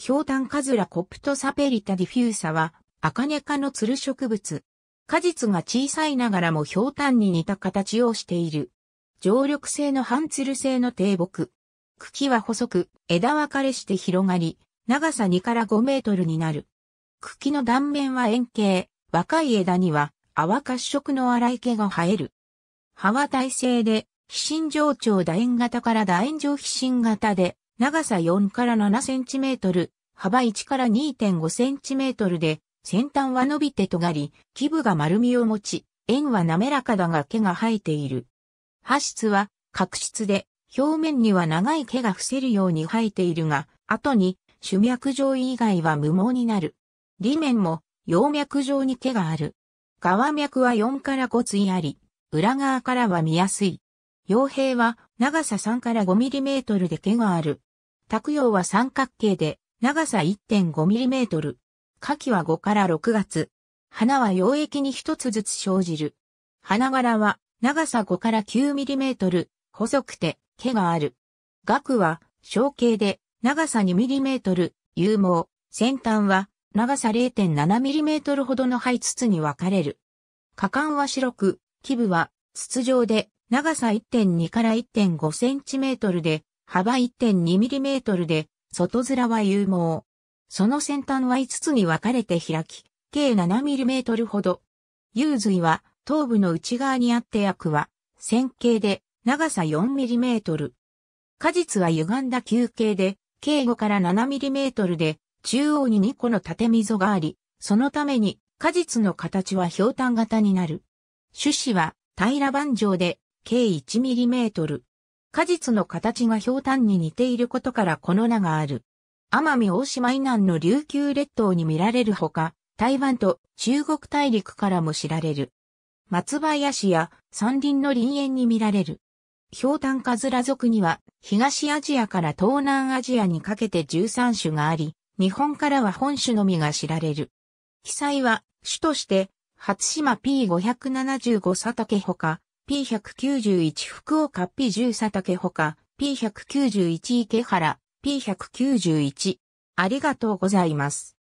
氷炭カズラコプトサペリタディフューサは、アカネ科のつる植物。果実が小さいながらも氷炭に似た形をしている。常緑性の半つる性の低木。茎は細く、枝分かれして広がり、長さ2から5メートルになる。茎の断面は円形、若い枝には泡褐色の荒い毛が生える。葉は耐性で、皮心状長楕円型から楕円状皮心型で、長さ4から7センチメートル、幅1から2.5センチメートルで、先端は伸びて尖り、基部が丸みを持ち、円は滑らかだが毛が生えている。発質は角質で、表面には長い毛が伏せるように生えているが、後に主脈状以外は無毛になる。裏面も葉脈状に毛がある。側脈は4から5対あり、裏側からは見やすい。傭兵は長さ3から5ミリメートルで毛がある。卓用は三角形で長さ1.5ミリメートル。夏季は5から6月。花は溶液に一つずつ生じる。花柄は長さ5から9ミリメートル、細くて毛がある。額は小径で長さ2ミリメートル、有毛、先端は長さ0.7ミリメートルほどの灰筒に分かれる。果敢は白く、基部は筒状で長さ1.2から1.5センチメートルで、幅1.2ミリメートルで、外面は有毛。その先端は5つに分かれて開き、計7ミリメートルほど。幽髄は頭部の内側にあって役は、線形で、長さ4ミリメートル。果実は歪んだ球形で、計5から7ミリメートルで、中央に2個の縦溝があり、そのために果実の形は氷炭型になる。種子は平ら盤状で計 1mm。果実の形が氷炭に似ていることからこの名がある。奄美大島以南の琉球列島に見られるほか、台湾と中国大陸からも知られる。松林や山林の林園に見られる。氷炭カズラ族には東アジアから東南アジアにかけて13種があり、日本からは本種のみが知られる。被災は主として初島 P575 佐竹ほか P191 福岡 P13 竹ほか、P191 池原、P191。ありがとうございます。